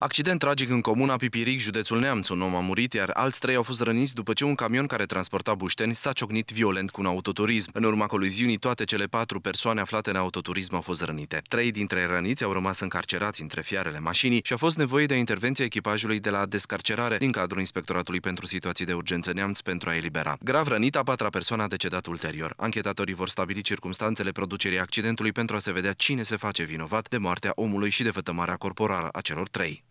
Accident tragic în comuna Pipiric, județul Neamț. Un om a murit, iar alți trei au fost răniți după ce un camion care transporta bușteni s-a ciocnit violent cu un autoturism. În urma coliziunii, toate cele patru persoane aflate în autoturism au fost rănite. Trei dintre răniți au rămas încarcerați între fiarele mașinii și a fost nevoie de intervenția echipajului de la descarcerare din cadrul Inspectoratului pentru Situații de Urgență Neamț pentru a elibera. Grav rănit, a patra persoană a decedat ulterior. Anchetatorii vor stabili circumstanțele producerii accidentului pentru a se vedea cine se face vinovat de moartea omului și de vătămarea corporală a celor trei.